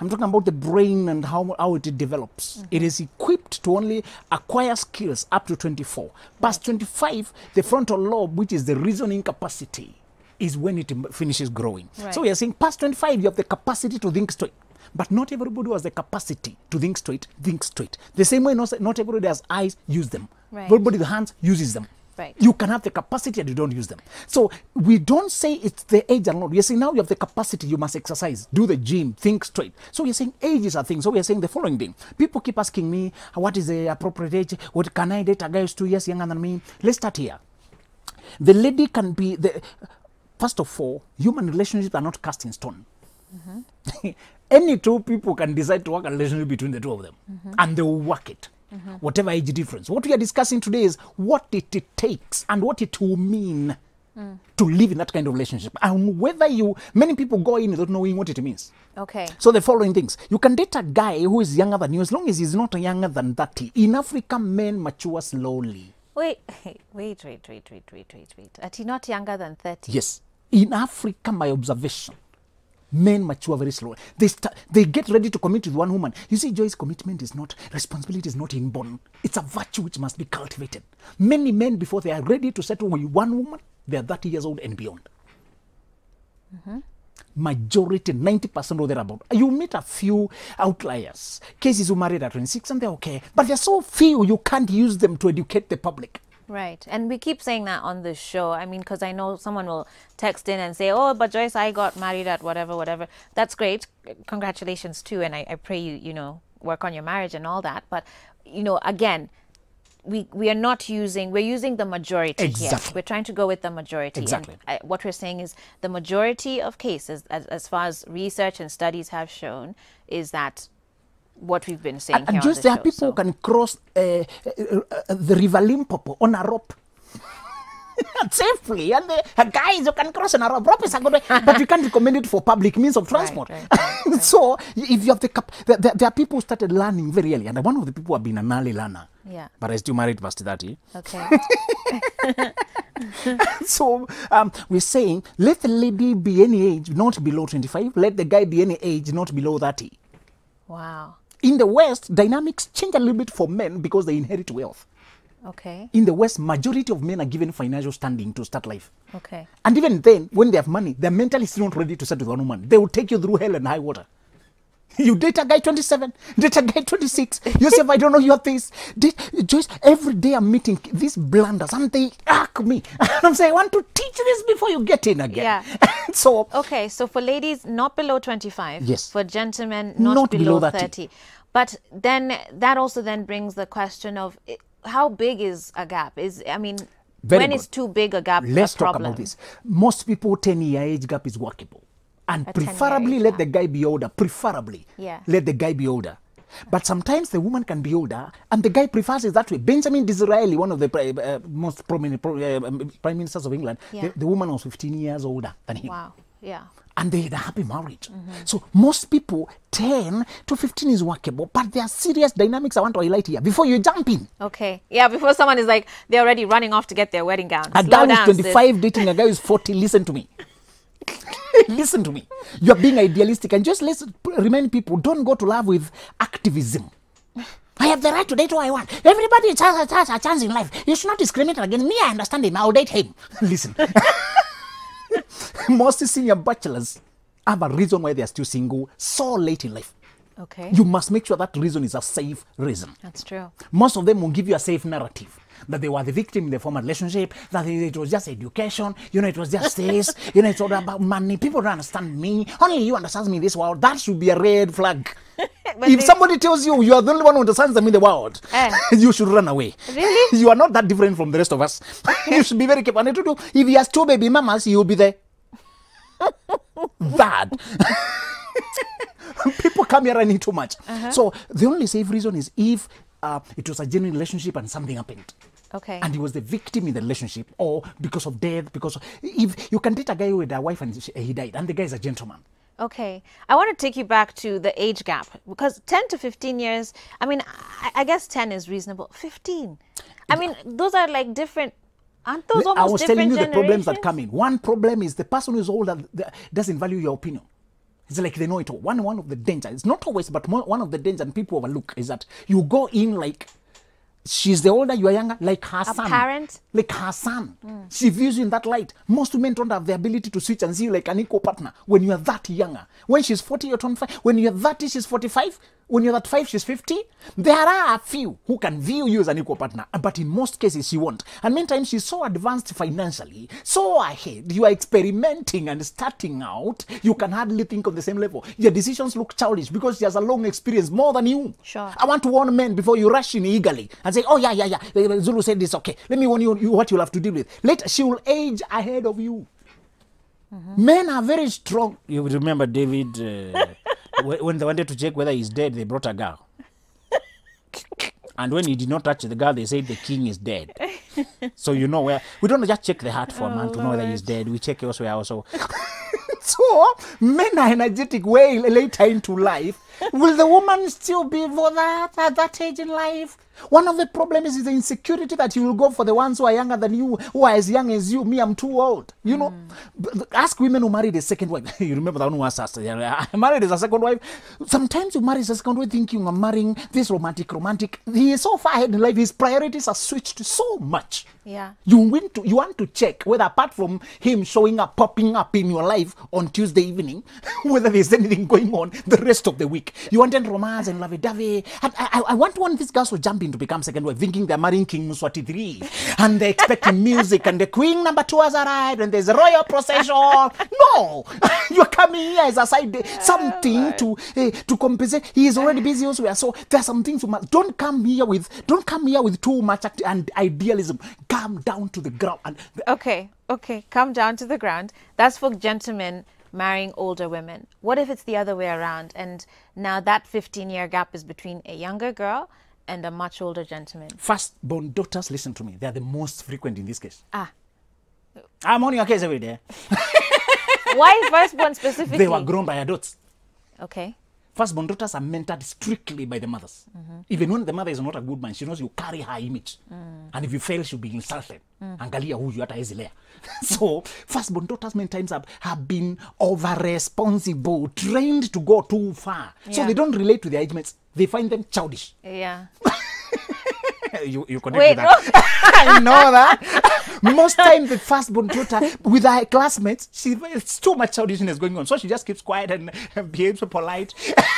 I'm talking about the brain and how, how it develops. Mm -hmm. It is equipped to only acquire skills up to 24. Past 25, the frontal lobe, which is the reasoning capacity, is when it finishes growing. Right. So we are saying past 25, you have the capacity to think straight. But not everybody has the capacity to think straight, think straight. The same way not, not everybody has eyes, use them. Right. Everybody with hands uses them. Right. You can have the capacity and you don't use them. So we don't say it's the age alone. We're saying now you have the capacity, you must exercise, do the gym, think straight. So we're saying ages are things. So we're saying the following thing. People keep asking me, what is the appropriate age? What can I date a guy who's two years younger than me? Let's start here. The lady can be the first of all, human relationships are not cast in stone. Mm -hmm. Any two people can decide to work a relationship between the two of them mm -hmm. and they will work it. mm -hmm. whatever age difference. What we are discussing today is what it, takes and what it will mean mm. to live in that kind of relationship and whether you many people go in without knowing what it means okay so the following things you can date a guy who is younger than you as long as he's not younger than 30 in africa men mature slowly wait wait wait wait wait wait wait wait at not younger than 30 yes in africa my observation men mature very slow. They start, they get ready to commit with one woman. You see, Joy's commitment is not responsibility is not inborn. It's a virtue which must be cultivated. Many men before they are ready to settle with one woman, they are 30 years old and beyond. Mm-hmm. Majority, 90% or thereabout. You meet a few outliers. Cases who married at 26 and they're okay. But they're so few you can't use them to educate the public. Right. And we keep saying that on the show. I mean, because I know someone will text in and say, oh, but Joyce, I got married at whatever, whatever. That's great. Congratulations, too. And I, I pray you, you know, work on your marriage and all that. But, you know, again, we, we are not using we're using the majority exactly. Here. We're trying to go with the majority. Exactly. I, what we're saying is the majority of cases, as, as far as research and studies have shown, is that what we've been saying. And, just the there show, are people so. who can cross uh, uh, the river Limpopo on a rope. safely and the guys you can cross on a rope, rope is a good way but you can't recommend it for public means of transport right, right, right, so if you have the cap there, there, there, are people who started learning very early and one of the people who have been an early learner yeah but i still married past 30 okay so um, we're saying let the lady be any age not below 25 let the guy be any age not below 30 wow In the West, dynamics change a little bit for men because they inherit wealth. Okay. In the West, majority of men are given financial standing to start life. Okay. And even then, when they have money, they're mentally still not ready to settle with one woman. They will take you through hell and high water. You date a guy 27, date a guy 26. You say I don't know your face. Date, every day I'm meeting these blunders and they ask me. And I'm saying, I want to teach this before you get in again. Yeah. so. Okay, so for ladies, not below 25. Yes. For gentlemen, not, not below, below 30. But then that also then brings the question of eh, how big is a gap? Is I mean, Very when good. is too big a gap? Let's a talk about this. Most people, 10 year age gap is workable and preferably let the guy be older. Preferably, yeah. let the guy be older. But sometimes the woman can be older, and the guy prefers it that way. Benjamin Disraeli, one of the uh, most prominent uh, um, prime ministers of England, yeah. the, the, woman was 15 years older than him. Wow. Yeah. And they had a happy marriage. Mm -hmm. So most people, 10 to 15 is workable, but there are serious dynamics I want to highlight here before you jump in. Okay. Yeah, before someone is like, they're already running off to get their wedding gown. A Slow is 25 dating a guy who's 40. Listen to me. listen to me. You are being idealistic and just let's remind people don't go to love with activism. I have the right to date who I want. Everybody has, has a chance in life. You should not discriminate against me. I understand him. I'll date him. listen. Most senior bachelors have a reason why they are still single so late in life. Okay. You must make sure that reason is a safe reason. That's true. Most of them will give you a safe narrative that they were the victim in the former relationship, that it was just education, you know, it was just this, you know, it's all about money. People don't understand me. Only you understand me in this world. That should be a red flag. if somebody tells you you are the only one who understands them in the world, eh. you should run away. Really? you are not that different from the rest of us. you should be very careful. And do, if he has two baby mamas, he will be there. Bad. People come here and eat too much. Uh -huh. So the only safe reason is if uh, it was a genuine relationship and something happened. Okay. And he was the victim in the relationship or because of death, because if you can date a guy with a wife and he died and the guy is a gentleman. Okay. I want to take you back to the age gap because 10 to 15 years, I mean, I, I guess 10 is reasonable. 15. I mean, those are like different. Aren't those almost I was telling you the problems that come in. One problem is the person who is older doesn't value your opinion. It's like they know it all. One one of the dangers. It's not always, but one of the dangers and people overlook is that you go in like she's the older you are younger like her a son parent like her son mm. she views you in that light most women don't have the ability to switch and see you like an equal partner when you are that younger when she's 40 you're 25 when you're 30 she's 45 when you're at 5 she's 50 there are a few who can view you as an equal partner but in most cases she won't and meantime she's so advanced financially so ahead you are experimenting and starting out you can hardly think on the same level your decisions look childish because she has a long experience more than you sure i want to warn men before you rush in eagerly and and say, oh, yeah, yeah, yeah, eh, eh, Zulu said this, okay, let me warn you, you what you'll have to deal with. Later, she will age ahead of you. Mm-hmm. Men are very strong. You remember David, uh, when they wanted to check whether he's dead, they brought a girl. and when he did not touch the girl, they said the king is dead. so you know where we don't just check the heart for oh, a man to know whether he's oh, dead. We check elsewhere also. so men are energetic way later into life Will the woman still be for that at that age in life? One of the problems is the insecurity that you will go for the ones who are younger than you, who are as young as you. Me, I'm too old. You know, mm. ask women who married a second wife. you remember that one who asked us, I married as a second wife. Sometimes you marry as a second wife thinking I'm marrying this romantic, romantic. He is so far ahead in life. His priorities are switched so much. Yeah. You to, you want to check whether apart from him showing up, popping up in your life on Tuesday evening, whether there's anything going on the rest of the week week. You wanted romance and lovey dovey. I, I, I want one of these girls to jump in to become second wife, thinking they're marrying King Muswati III. And they're expecting music, and the queen number two has arrived, and there's a royal procession. no! You're coming here as a side, oh, something to uh, to compensate. He is already busy elsewhere. So there are some things you must. Don't come here with, don't come here with too much act- and idealism. Come down to the ground. And okay, okay, come down to the ground. That's for gentlemen marrying older women? What if it's the other way around? And now that 15 year gap is between a younger girl and a much older gentleman. Firstborn daughters, listen to me, they are the most frequent in this case. Ah. I'm on your case every day. Why firstborn specifically? They were grown by adults. Okay. firstborn daughters are mentored strictly by the mothers. Mm -hmm. Even when the mother is not a good man, she knows you carry her image. Mm. And if you fail, she'll be insulted. Mm. Angalia so, firstborn daughters many times have, have been over-responsible, trained to go too far. Yeah. So they don't relate to their age mates. They find them childish. Yeah. you, you connect Wait, with that. No. I know that. Most time, the firstborn daughter with her classmates, she it's too much childishness going on, so she just keeps quiet and uh, behaves polite.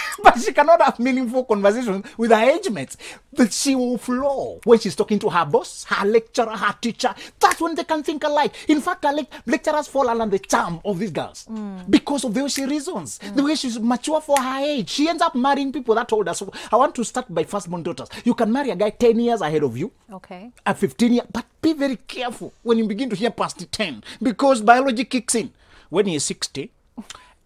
but she cannot have meaningful conversations with her age mates. But she will flow when she's talking to her boss, her lecturer, her teacher. That's when they can think alike. In fact, her le lecturers fall under the charm of these girls mm. because of the way she reasons, mm. the way she's mature for her age. She ends up marrying people that told us, I want to start by firstborn daughters. You can marry a guy 10 years ahead of you, okay, at 15 years, but be very careful when you begin to hear past 10 because biology kicks in when you're 60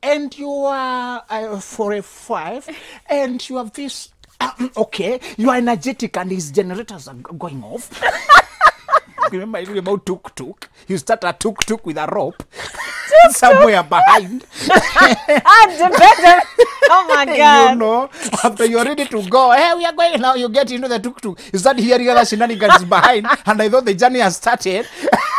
and you are uh, 45 and you have this. okay, you are energetic and these generators are going off. remember even about tuk tuk. You start a tuk tuk with a rope somewhere behind. Ah, oh my god! You know, after you're ready to go, hey, eh, we are going now. You get into the tuk tuk. You start hearing other shenanigans behind, and I thought the journey has started.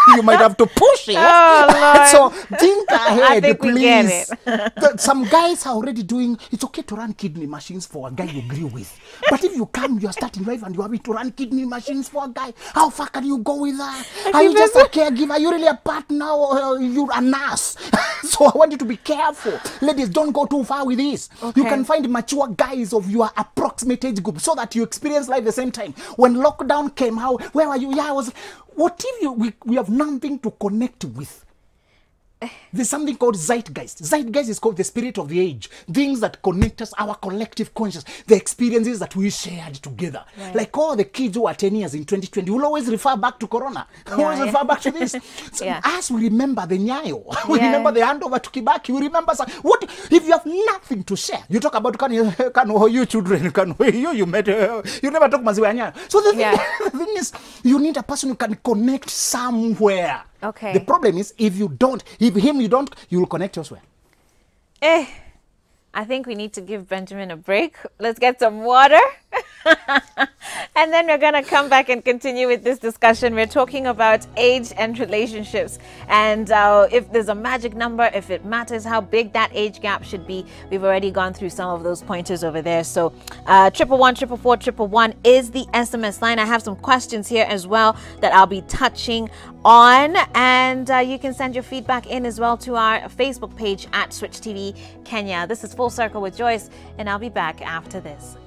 you might have to push it. Oh, so think ahead, please. Some guys are already doing. It's okay to run kidney machines for a guy you agree with, but if you come, you're starting life and you have to run kidney machines for a guy, how far can you go with that? Are you just a caregiver? you really a partner, or uh, you're a nurse. so I want you to be careful, ladies. Don't go too far with this. Okay. You can find mature guys of your approximate age group so that you experience life the same time. When lockdown came, how where were you? Yeah, I was what if you, we, we have nothing to connect with There's something called zeitgeist. Zeitgeist is called the spirit of the age. Things that connect us, our collective conscious, the experiences that we shared together. Right. Like all the kids who are 10 years in 2020 will always refer back to Corona. Yeah, always yeah. refer back to this. So yeah. As we remember the Nyayo. we yeah. remember the handover to Kibaki. We remember some, what if you have nothing to share. You talk about can you, can oh, you children, can oh, you you met uh, you never talk Maziwa Nyayo. So the thing, yeah. the thing is you need a person who can connect somewhere. Okay. The problem is if you don't, if him you don't, you will connect elsewhere. Eh. I think we need to give Benjamin a break. Let's get some water. And then we're going to come back and continue with this discussion. We're talking about age and relationships and uh, if there's a magic number, if it matters, how big that age gap should be. We've already gone through some of those pointers over there. So uh, triple one, triple four, triple one is the SMS line. I have some questions here as well that I'll be touching on. And uh, you can send your feedback in as well to our Facebook page at Switch TV Kenya. This is Full Circle with Joyce, and I'll be back after this.